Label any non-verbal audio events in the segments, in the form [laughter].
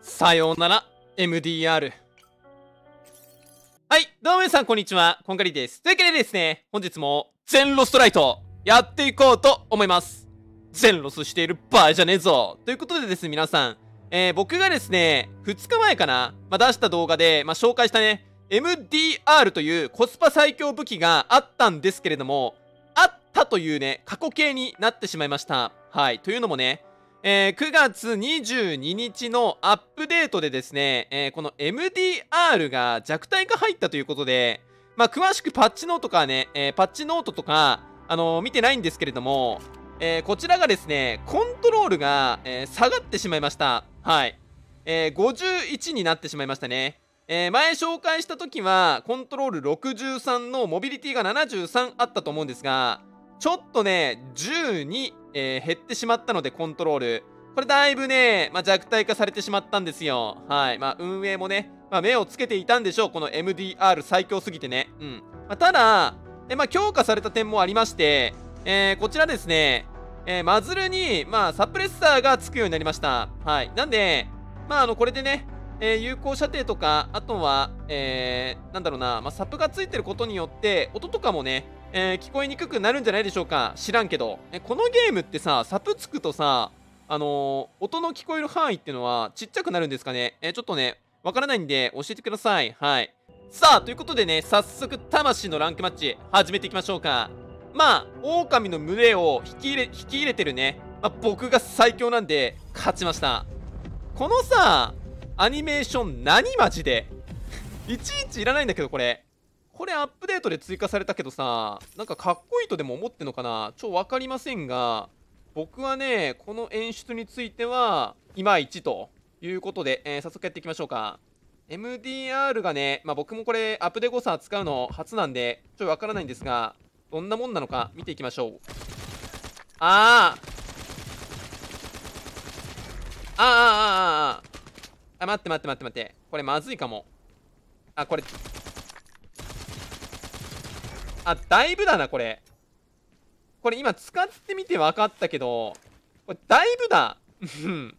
さようなら MDR はいどうも皆さんこんにちはこんがりですというわけでですね本日も全ロストライトやっていこうと思います全ロスしている場合じゃねえぞということでですね皆さん、えー、僕がですね2日前かな、まあ、出した動画で、まあ、紹介したね MDR というコスパ最強武器があったんですけれどもあったというね過去形になってしまいましたはいというのもねえー、9月22日のアップデートでですね、えー、この MDR が弱体化入ったということで、まあ、詳しくパッチノートかね、えー、パッチノートとか、あのー、見てないんですけれども、えー、こちらがですね、コントロールが、えー、下がってしまいました。はい。えー、51になってしまいましたね。えー、前紹介した時は、コントロール63のモビリティが73あったと思うんですが、ちょっとね、12、えー、減ってしまったので、コントロール。これだいぶね、まあ、弱体化されてしまったんですよ。はい。まあ、運営もね、まあ、目をつけていたんでしょう。この MDR 最強すぎてね。うん。まあ、ただ、えまあ、強化された点もありまして、えー、こちらですね、えー、マズルに、まあ、サプレッサーがつくようになりました。はい。なんで、まあ、あの、これでね、えー、有効射程とか、あとは、えー、なんだろうな、まあ、サップがついてることによって、音とかもね、えー、聞こえにくくなるんじゃないでしょうか知らんけど、えこのゲームってさサプつくとさあのー、音の聞こえる範囲っていうのはちっちゃくなるんですかね、えちょっとねわからないんで教えてくださいはいさあということでね早速魂のランクマッチ始めていきましょうかまあ狼の群れを引き入れ引き入れてるね、まあ、僕が最強なんで勝ちましたこのさアニメーション何マジで [laughs] いちいちいらないんだけどこれこれアップデートで追加されたけどさなんかかっこいいとでも思ってんのかなちょ分かりませんが僕はねこの演出についてはいまいちということで、えー、早速やっていきましょうか MDR がね、まあ、僕もこれアップデートサー使うの初なんでちょっわからないんですがどんなもんなのか見ていきましょうあーあああああああ待って待って待って待ってこれまずいかもあこれあ、だいぶだな、これ。これ今使ってみて分かったけど、これだいぶだ。うん。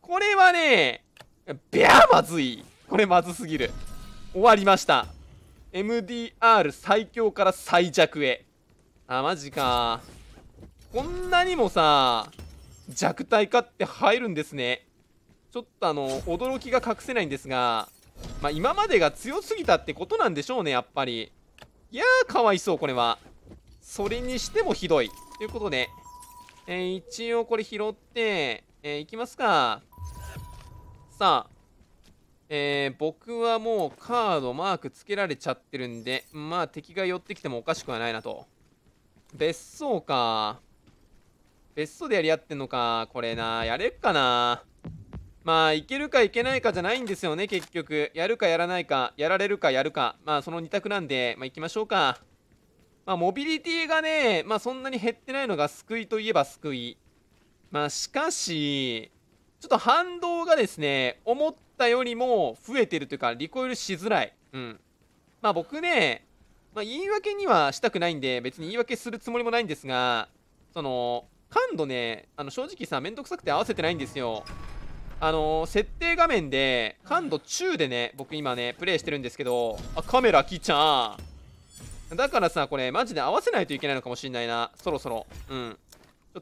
これはね、べゃまずい。これまずすぎる。終わりました。MDR 最強から最弱へ。あ、マジか。こんなにもさ、弱体化って入るんですね。ちょっとあの、驚きが隠せないんですが、まあ、今までが強すぎたってことなんでしょうね、やっぱり。いやー、かわいそう、これは。それにしてもひどい。ということで、えー、一応これ拾って、えー、いきますか。さあ、えー、僕はもうカードマークつけられちゃってるんで、まあ敵が寄ってきてもおかしくはないなと。別荘か。別荘でやり合ってんのか。これな、やれっかな。まあいけるかいけないかじゃないんですよね結局やるかやらないかやられるかやるかまあその2択なんでまあ行きましょうかまあモビリティがねまあそんなに減ってないのが救いといえば救いまあしかしちょっと反動がですね思ったよりも増えてるというかリコイルしづらいうんまあ僕ねまあ言い訳にはしたくないんで別に言い訳するつもりもないんですがその感度ねあの正直さめんどくさくて合わせてないんですよあのー、設定画面で、感度中でね、僕今ね、プレイしてるんですけど、あ、カメラ来ちゃん。だからさ、これマジで合わせないといけないのかもしんないな。そろそろ。うん。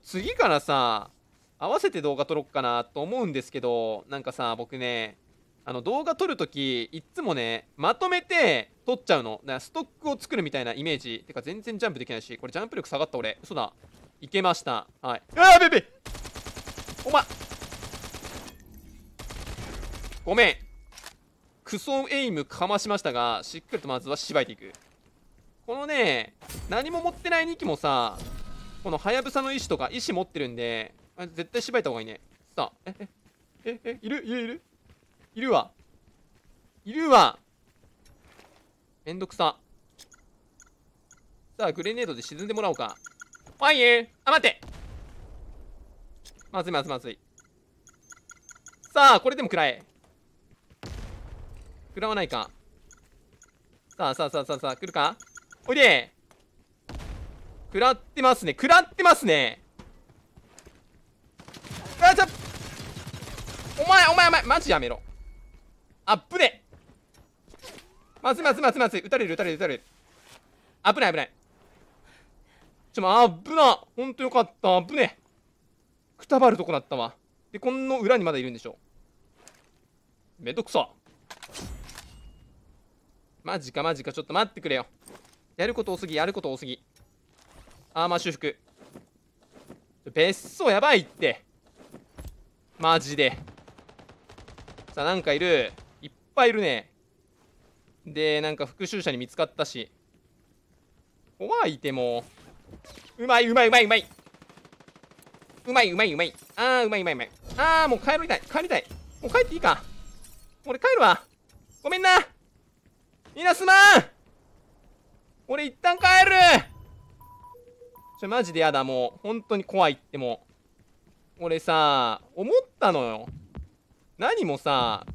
次からさ、合わせて動画撮ろっかなと思うんですけど、なんかさ、僕ね、あの動画撮るとき、いっつもね、まとめて撮っちゃうの。だからストックを作るみたいなイメージ。てか全然ジャンプできないし、これジャンプ力下がった俺。嘘だ。いけました。はい。あーべべお前ごめんクソエイムかましましたがしっかりとまずはしばいていくこのね何も持ってない2機もさこのハヤブサの石とか石持ってるんで絶対しばいた方がいいねさあええええいるいるいるいるわいるわめんどくささあグレネードで沈んでもらおうかァイユンあ待ってまずいまずいまずいさあこれでも食らえ食らわないか。さあさあさあさあさあ、来るかおいで食らってますね。食らってますね。あちゃお前、お前、お前、マジやめろ。あっぶねまずまずまずまず撃たれる、撃たれる、撃たれる。危ない、危ない。ちょ、まあ、危な。ほんとよかった。危ねくたばるとこだったわ。で、この裏にまだいるんでしょ。めんどくさ。マジかマジか。ちょっと待ってくれよ。やること多すぎ、やること多すぎ。アーマー修復。別荘やばいって。マジで。さあ、なんかいる。いっぱいいるね。で、なんか復讐者に見つかったし。怖いてもう。うまいうまいうまいうまい。うまいうまいうまい。あーうまいうまいうまい。あーもう帰りたい。帰りたい。もう帰っていいか。俺帰るわ。ごめんな。皆すまん俺一旦帰るちょ、マジでやだ、もう。本当に怖いってもう。俺さ、思ったのよ。何もさ、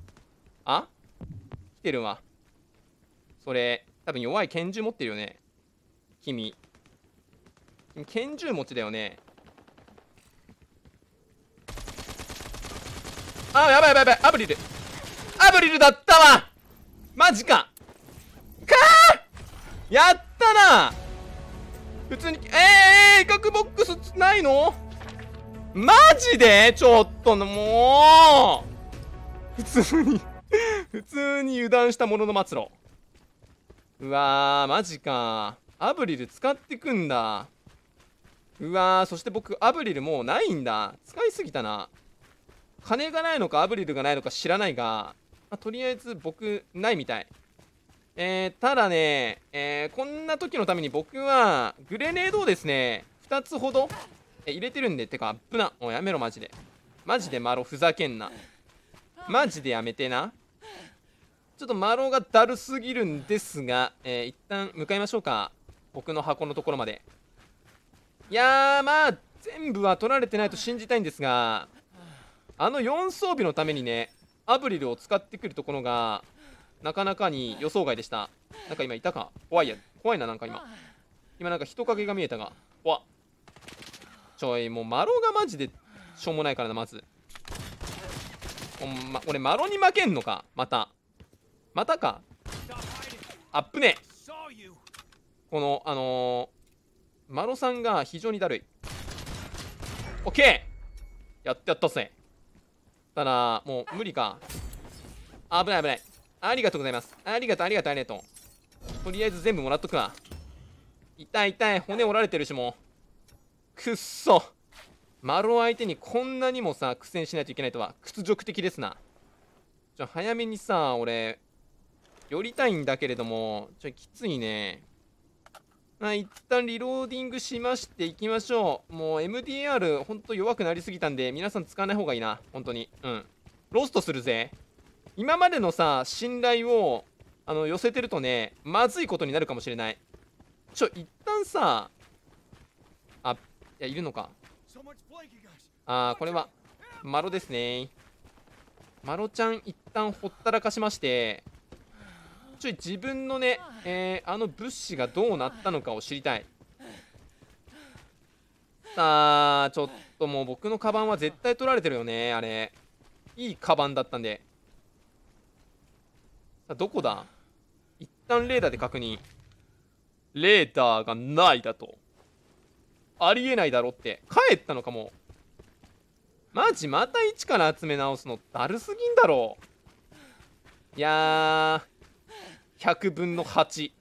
あ来てるわ。それ、多分弱い拳銃持ってるよね。君。拳銃持ちだよね。あ、やばいやばいやばい。アブリル。アブリルだったわマジかやったな普通に、えー、威嚇ボックスないのマジでちょっとの、もう普通に普通に油断したものの末路。うわー、マジか。アブリル使ってくんだ。うわー、そして僕、アブリルもうないんだ。使いすぎたな。金がないのか、アブリルがないのか知らないが、まあ、とりあえず僕、ないみたい。えー、ただね、えー、こんな時のために僕は、グレネードをですね、2つほど、え入れてるんで、てか、危な。もうやめろ、マジで。マジでマロ、ふざけんな。マジでやめてな。ちょっとマロがだるすぎるんですが、えー、一旦向かいましょうか。僕の箱のところまで。いやー、まあ、全部は取られてないと信じたいんですが、あの4装備のためにね、アブリルを使ってくるところが、なかなかに予想外でしたなんか今いたか怖いや怖いななんか今今なんか人影が見えたがわちょいもうマロがマジでしょうもないからなまずほんま俺マロに負けんのかまたまたかあっぶねこのあのー、マロさんが非常にだるいオッケーやってやったっせただもう無理か危ない危ないありがとうございます。ありがとう、ありがとう、ありがとう。とりあえず全部もらっとくわ。痛い痛い、骨折られてるしもう。くっそ。丸を相手にこんなにもさ、苦戦しないといけないとは、屈辱的ですな。じゃ早めにさ、俺、寄りたいんだけれども、ちょ、きついね。まあ、一旦リローディングしましていきましょう。もう MDR、ほんと弱くなりすぎたんで、皆さん使わない方がいいな。本当に。うん。ロストするぜ。今までのさ信頼をあの寄せてるとねまずいことになるかもしれないちょ一旦さあいやいるのかあーこれはマロですねマロちゃん一旦ほったらかしましてちょい自分のね、えー、あの物資がどうなったのかを知りたいさあちょっともう僕のカバンは絶対取られてるよねあれいいカバンだったんでさあどこだ一旦レーダーで確認レーダーがないだとありえないだろって帰ったのかもマジまた1から集め直すのだるすぎんだろいやー100分の8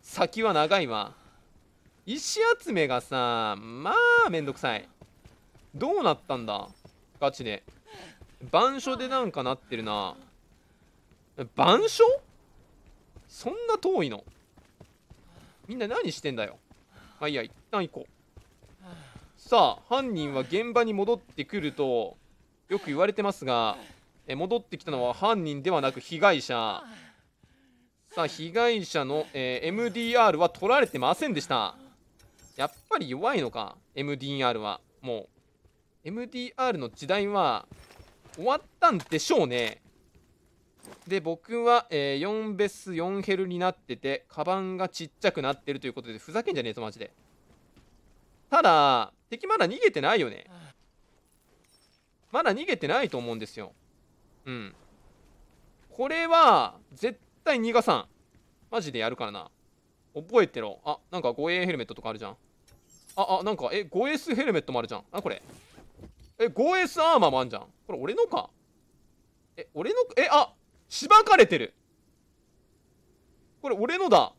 先は長いわ石集めがさまあめんどくさいどうなったんだガチで板書でなんかなってるな板書そんな遠いのみんな何してんだよまあいいや一旦行こうさあ犯人は現場に戻ってくるとよく言われてますがえ戻ってきたのは犯人ではなく被害者さあ被害者の、えー、MDR は取られてませんでしたやっぱり弱いのか MDR はもう MDR の時代は終わったんでしょうねで僕は、えー、4ベス4ヘルになっててカバンがちっちゃくなってるということでふざけんじゃねえぞマジでただ敵まだ逃げてないよねまだ逃げてないと思うんですようんこれは絶対逃がさんマジでやるからな覚えてろあなんか護衛ヘルメットとかあるじゃんああなんかえ 5S ヘルメットもあるじゃんあこれえ 5S アーマーもあんじゃんこれ俺のかえ俺のえあしばかれてる。これ俺のだ。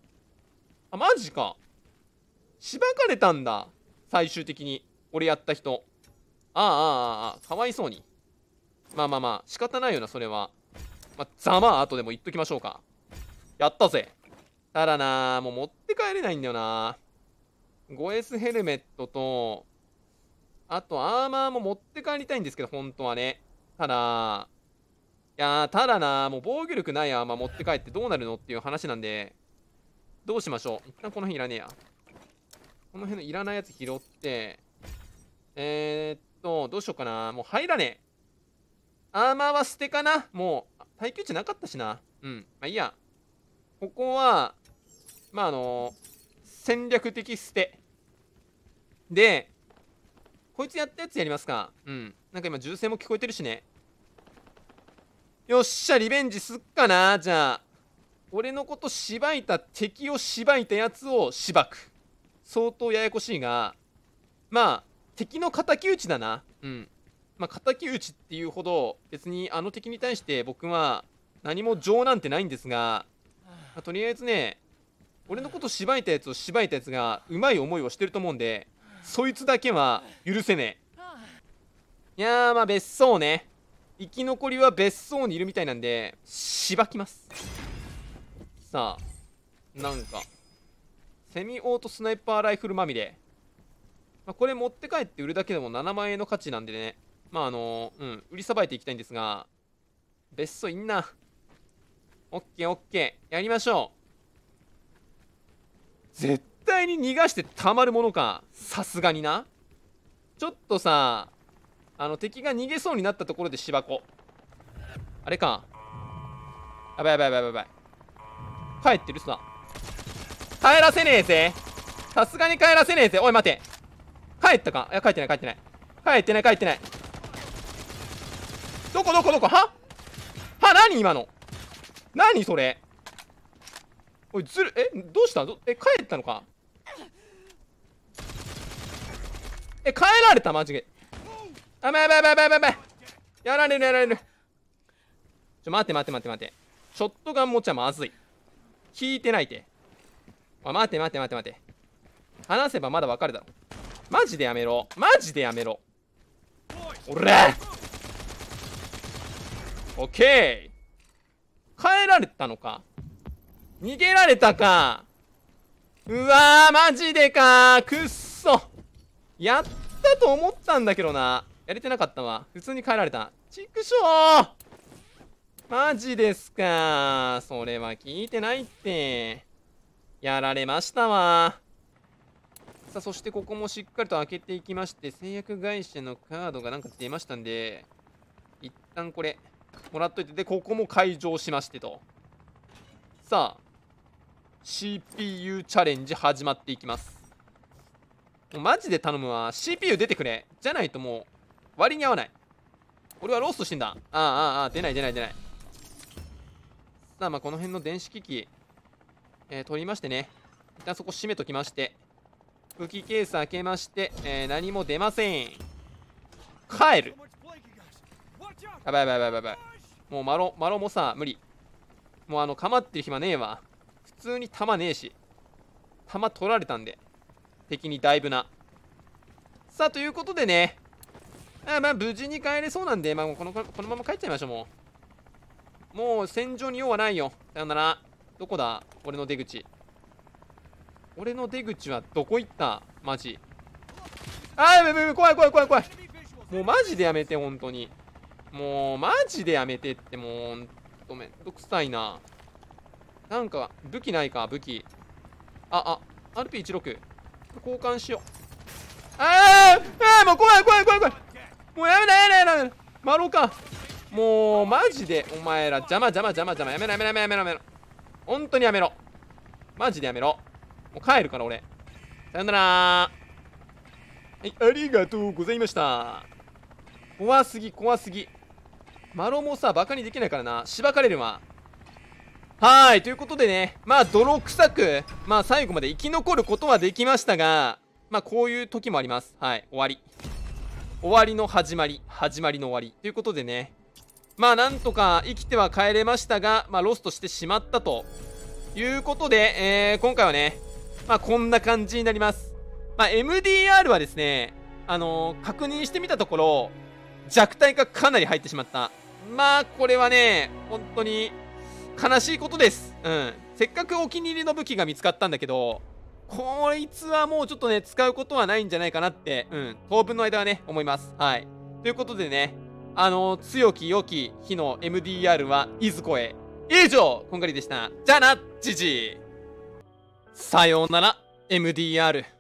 あ、マジか。しばかれたんだ。最終的に。俺やった人。ああ、ああ、ああ、かわいそうに。まあまあまあ、仕方ないよな、それは。まあ、ざまあ、後でも言っときましょうか。やったぜ。ただなもう持って帰れないんだよな 5S ヘルメットと、あとアーマーも持って帰りたいんですけど、本当はね。ただ、やー、ただなもう防御力ないアーマー持って帰ってどうなるのっていう話なんで、どうしましょう。一旦この辺いらねえや。この辺のいらないやつ拾って、えー、っと、どうしようかな。もう入らねえ。アーマーは捨てかなもう、耐久値なかったしな。うん。まあいいや。ここは、まああの戦略的捨て。で、こいつやったやつやりますか。うん。なんか今、銃声も聞こえてるしね。よっしゃリベンジすっかなじゃあ俺のことしばいた敵をしばいたやつをしばく相当ややこしいがまあ敵の敵討ちだなうんまあ敵討ちっていうほど別にあの敵に対して僕は何も情なんてないんですが、まあ、とりあえずね俺のことしばいたやつをしばいたやつがうまい思いをしてると思うんでそいつだけは許せねえいやーまあ別荘ね生き残りは別荘にいるみたいなんでしばきますさあなんかセミオートスナイパーライフルまみれ、まあ、これ持って帰って売るだけでも7万円の価値なんでねまああのうん売りさばいていきたいんですが別荘いんなオッケーオッケーやりましょう絶対に逃がしてたまるものかさすがになちょっとさあの敵が逃げそうになったところで芝子あれかやばいやばいやばいやばい帰ってるさ帰らせねえぜさすがに帰らせねえぜおい待て帰ったかいや帰ってない帰ってない帰ってない帰ってないどこどこどこはは何今の何それおいずるえどうしたえ帰ったのかえ帰られたマジであ、ばいやばいやばいやばいやられるやられる。ちょ、待って待って待って待って。ショットガン持ちゃまずい。聞いてないて。あ、待って待って待って待って。話せばまだわかるだろ。マジでやめろ。マジでやめろ。おらオッケー帰られたのか逃げられたかうわーマジでかくっそやったと思ったんだけどなやれてなかったわ。普通に帰られた。ちくしょうマジですか。それは聞いてないって。やられましたわ。さあ、そしてここもしっかりと開けていきまして、製薬会社のカードがなんか出ましたんで、一旦これ、もらっといて、で、ここも解錠しましてと。さあ、CPU チャレンジ始まっていきます。マジで頼むわ。CPU 出てくれ。じゃないともう、割に合わない俺はローストしてんだああああ出ない出ない出ないさあまあこの辺の電子機器、えー、取りましてね一旦そこ閉めときまして武器ケース開けまして、えー、何も出ません帰るやばいやばいやばいやばいもうマロマロもさ無理もうあの構ってる暇ねえわ普通に弾ねえし弾取られたんで敵にだいぶなさあということでねあまあ、無事に帰れそうなんで、まあ、この、このまま帰っちゃいましょう、もう。もう、戦場に用はないよ。さよなら。どこだ俺の出口。俺の出口はどこ行ったマジ。あー、やべ、怖い怖い怖い怖い。もうマジでやめて、本当に。もう、マジでやめてって、もう、ごめんどくさいな。なんか、武器ないか、武器。あ、あ、RP16。交換しよう。あーあーもう怖い怖い怖い怖いもうやめなやめなやめなやめなマロかもうマジでお前ら邪魔邪魔邪魔邪魔やめなやめろやめろやめろやめろ本当にやめろマジでやめろもう帰るから俺さよならはいありがとうございました怖すぎ怖すぎマロもさバカにできないからなしばかれるわはーいということでねまあ泥臭くまあ最後まで生き残ることはできましたがまあこういう時もありますはい終わり終わりの始まり、始まりの終わり。ということでね、まあなんとか生きては帰れましたが、まあ、ロストしてしまったということで、えー、今回はね、まあこんな感じになります。まあ MDR はですね、あのー、確認してみたところ、弱体がかなり入ってしまった。まあこれはね、本当に悲しいことです。うん。せっかくお気に入りの武器が見つかったんだけど、こいつはもうちょっとね、使うことはないんじゃないかなって、うん、当分の間はね、思います。はい。ということでね、あの強き良き日の MDR はいずこへ。以上、こんがりでした。じゃあな、じじい。さようなら、MDR。